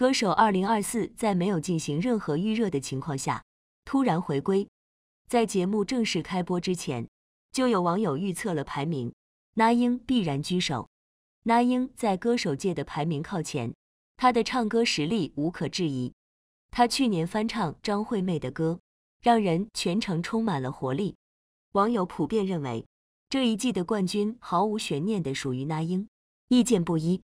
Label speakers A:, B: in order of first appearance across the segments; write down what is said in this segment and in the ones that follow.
A: 歌手二零二四在没有进行任何预热的情况下突然回归，在节目正式开播之前，就有网友预测了排名，那英必然居首。那英在歌手界的排名靠前，她的唱歌实力无可置疑。她去年翻唱张惠妹的歌，让人全程充满了活力。网友普遍认为，这一季的冠军毫无悬念的属于那英。意见不一。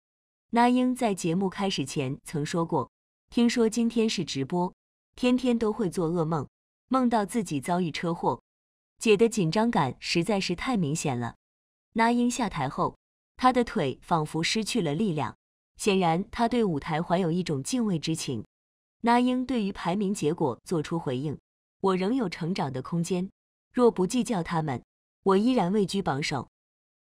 A: 那英在节目开始前曾说过：“听说今天是直播，天天都会做噩梦，梦到自己遭遇车祸。”姐的紧张感实在是太明显了。那英下台后，她的腿仿佛失去了力量，显然她对舞台怀有一种敬畏之情。那英对于排名结果做出回应：“我仍有成长的空间，若不计较他们，我依然位居榜首。”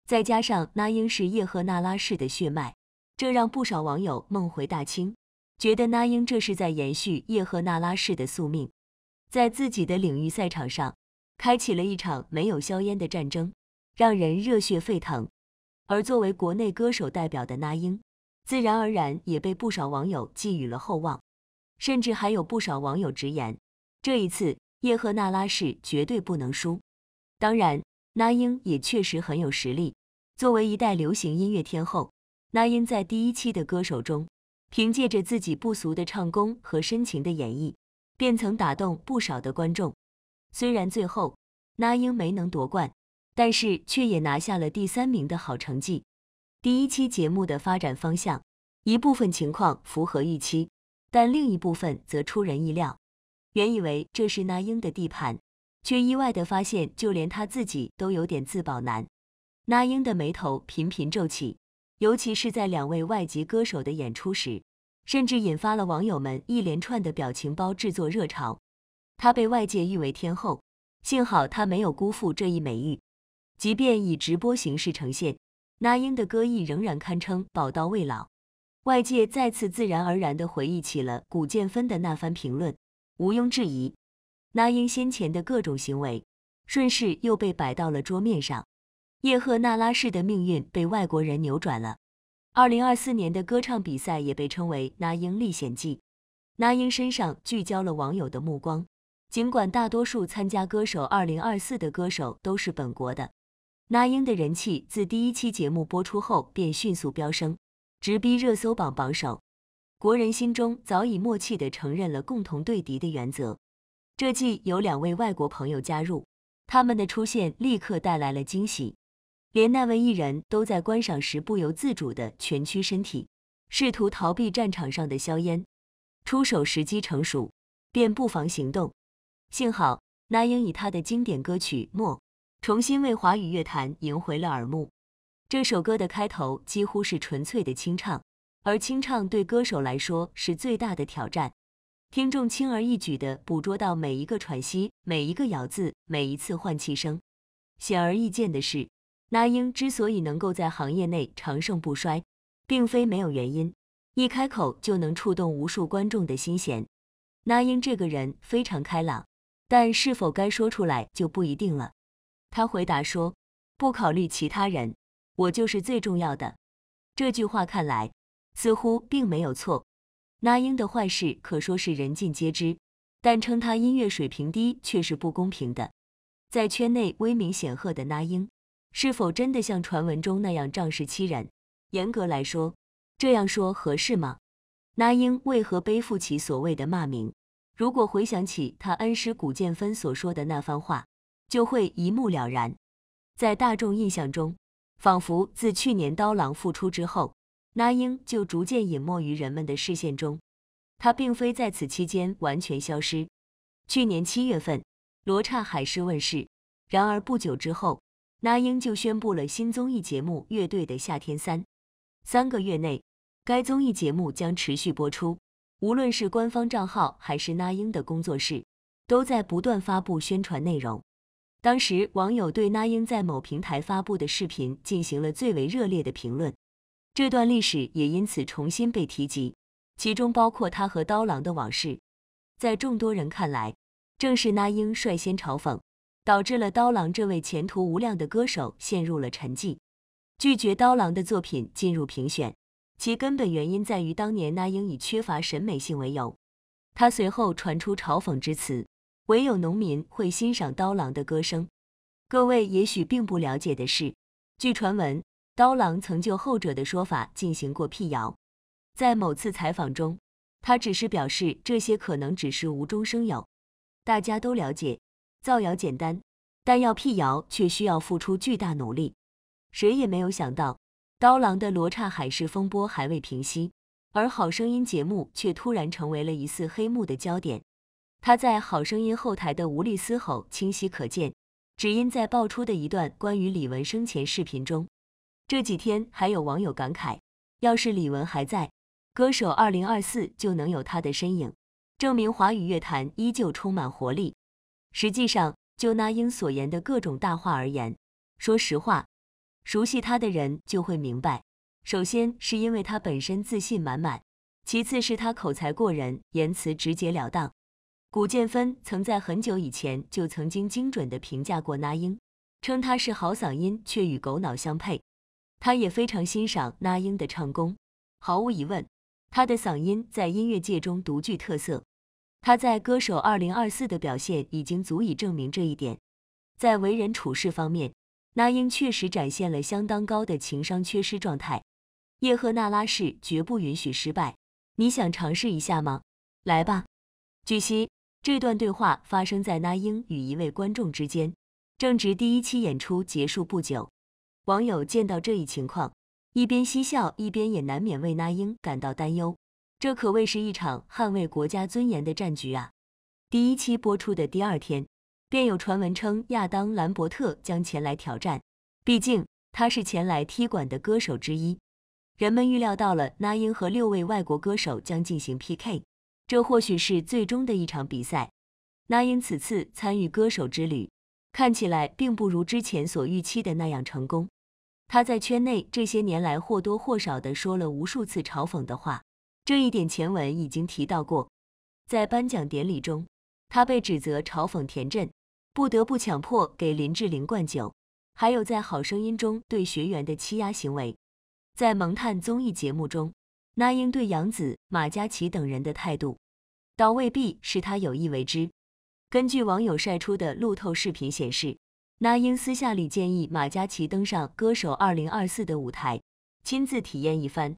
A: 再加上那英是叶赫那拉氏的血脉。这让不少网友梦回大清，觉得那英这是在延续叶赫那拉氏的宿命，在自己的领域赛场上，开启了一场没有硝烟的战争，让人热血沸腾。而作为国内歌手代表的那英，自然而然也被不少网友寄予了厚望，甚至还有不少网友直言，这一次叶赫那拉氏绝对不能输。当然，那英也确实很有实力，作为一代流行音乐天后。那英在第一期的歌手中，凭借着自己不俗的唱功和深情的演绎，便曾打动不少的观众。虽然最后那英没能夺冠，但是却也拿下了第三名的好成绩。第一期节目的发展方向，一部分情况符合预期，但另一部分则出人意料。原以为这是那英的地盘，却意外地发现，就连他自己都有点自保难。那英的眉头频频皱起。尤其是在两位外籍歌手的演出时，甚至引发了网友们一连串的表情包制作热潮。她被外界誉为天后，幸好她没有辜负这一美誉。即便以直播形式呈现，那英的歌艺仍然堪称宝刀未老。外界再次自然而然地回忆起了古建芬的那番评论，毋庸置疑，那英先前的各种行为，顺势又被摆到了桌面上。叶赫那拉氏的命运被外国人扭转了。二零二四年的歌唱比赛也被称为《那英历险记》，那英身上聚焦了网友的目光。尽管大多数参加歌手二零二四的歌手都是本国的，那英的人气自第一期节目播出后便迅速飙升，直逼热搜榜榜首。国人心中早已默契地承认了共同对敌的原则。这季有两位外国朋友加入，他们的出现立刻带来了惊喜。连那位艺人都在观赏时不由自主地蜷曲身体，试图逃避战场上的硝烟。出手时机成熟，便不妨行动。幸好那英以她的经典歌曲《默》重新为华语乐坛赢回了耳目。这首歌的开头几乎是纯粹的清唱，而清唱对歌手来说是最大的挑战。听众轻而易举地捕捉到每一个喘息、每一个咬字、每一次换气声。显而易见的是。那英之所以能够在行业内长盛不衰，并非没有原因。一开口就能触动无数观众的心弦。那英这个人非常开朗，但是否该说出来就不一定了。他回答说：“不考虑其他人，我就是最重要的。”这句话看来似乎并没有错。那英的坏事可说是人尽皆知，但称他音乐水平低却是不公平的。在圈内威名显赫的那英。是否真的像传闻中那样仗势欺人？严格来说，这样说合适吗？那英为何背负起所谓的骂名？如果回想起他恩师古建芬所说的那番话，就会一目了然。在大众印象中，仿佛自去年刀郎复出之后，那英就逐渐隐没于人们的视线中。他并非在此期间完全消失。去年七月份，《罗刹海市》问世，然而不久之后。那英就宣布了新综艺节目《乐队的夏天三》，三个月内，该综艺节目将持续播出。无论是官方账号还是那英的工作室，都在不断发布宣传内容。当时，网友对那英在某平台发布的视频进行了最为热烈的评论，这段历史也因此重新被提及，其中包括她和刀郎的往事。在众多人看来，正是那英率先嘲讽。导致了刀郎这位前途无量的歌手陷入了沉寂，拒绝刀郎的作品进入评选，其根本原因在于当年那英以缺乏审美性为由，他随后传出嘲讽之词，唯有农民会欣赏刀郎的歌声。各位也许并不了解的是，据传闻，刀郎曾就后者的说法进行过辟谣，在某次采访中，他只是表示这些可能只是无中生有，大家都了解。造谣简单，但要辟谣却需要付出巨大努力。谁也没有想到，刀郎的《罗刹海市》风波还未平息，而好声音节目却突然成为了一次黑幕的焦点。他在好声音后台的无力嘶吼清晰可见。只因在爆出的一段关于李玟生前视频中，这几天还有网友感慨：要是李玟还在，《歌手2024》就能有她的身影，证明华语乐坛依旧充满活力。实际上，就那英所言的各种大话而言，说实话，熟悉他的人就会明白：首先是因为他本身自信满满，其次是他口才过人，言辞直截了当。古建芬曾在很久以前就曾经精准地评价过那英，称她是好嗓音却与狗脑相配。他也非常欣赏那英的唱功，毫无疑问，她的嗓音在音乐界中独具特色。他在歌手二零二四的表现已经足以证明这一点。在为人处事方面，那英确实展现了相当高的情商缺失状态。叶赫那拉氏绝不允许失败，你想尝试一下吗？来吧。据悉，这段对话发生在那英与一位观众之间，正值第一期演出结束不久。网友见到这一情况，一边嬉笑，一边也难免为那英感到担忧。这可谓是一场捍卫国家尊严的战局啊！第一期播出的第二天，便有传闻称亚当·兰伯特将前来挑战，毕竟他是前来踢馆的歌手之一。人们预料到了那英和六位外国歌手将进行 PK，这或许是最终的一场比赛。那英此次参与歌手之旅，看起来并不如之前所预期的那样成功。他在圈内这些年来或多或少的说了无数次嘲讽的话。这一点前文已经提到过，在颁奖典礼中，他被指责嘲讽田震，不得不强迫给林志玲灌酒；还有在《好声音》中对学员的欺压行为，在蒙探》综艺节目中，那英对杨紫、马嘉祺等人的态度，倒未必是他有意为之。根据网友晒出的路透视频显示，那英私下里建议马嘉祺登上《歌手二零二四》的舞台，亲自体验一番。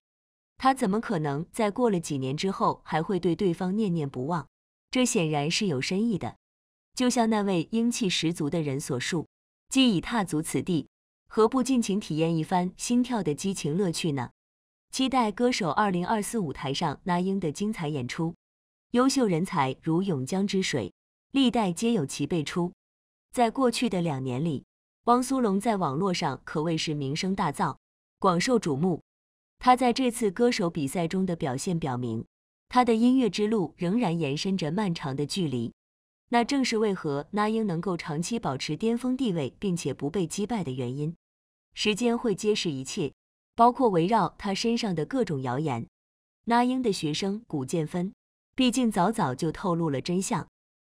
A: 他怎么可能在过了几年之后还会对对方念念不忘？这显然是有深意的。就像那位英气十足的人所述：“既已踏足此地，何不尽情体验一番心跳的激情乐趣呢？”期待歌手二零二四舞台上那英的精彩演出。优秀人才如涌江之水，历代皆有其辈出。在过去的两年里，汪苏泷在网络上可谓是名声大噪，广受瞩目。他在这次歌手比赛中的表现表明，他的音乐之路仍然延伸着漫长的距离。那正是为何那英能够长期保持巅峰地位并且不被击败的原因。时间会揭示一切，包括围绕他身上的各种谣言。那英的学生古建芬，毕竟早早就透露了真相。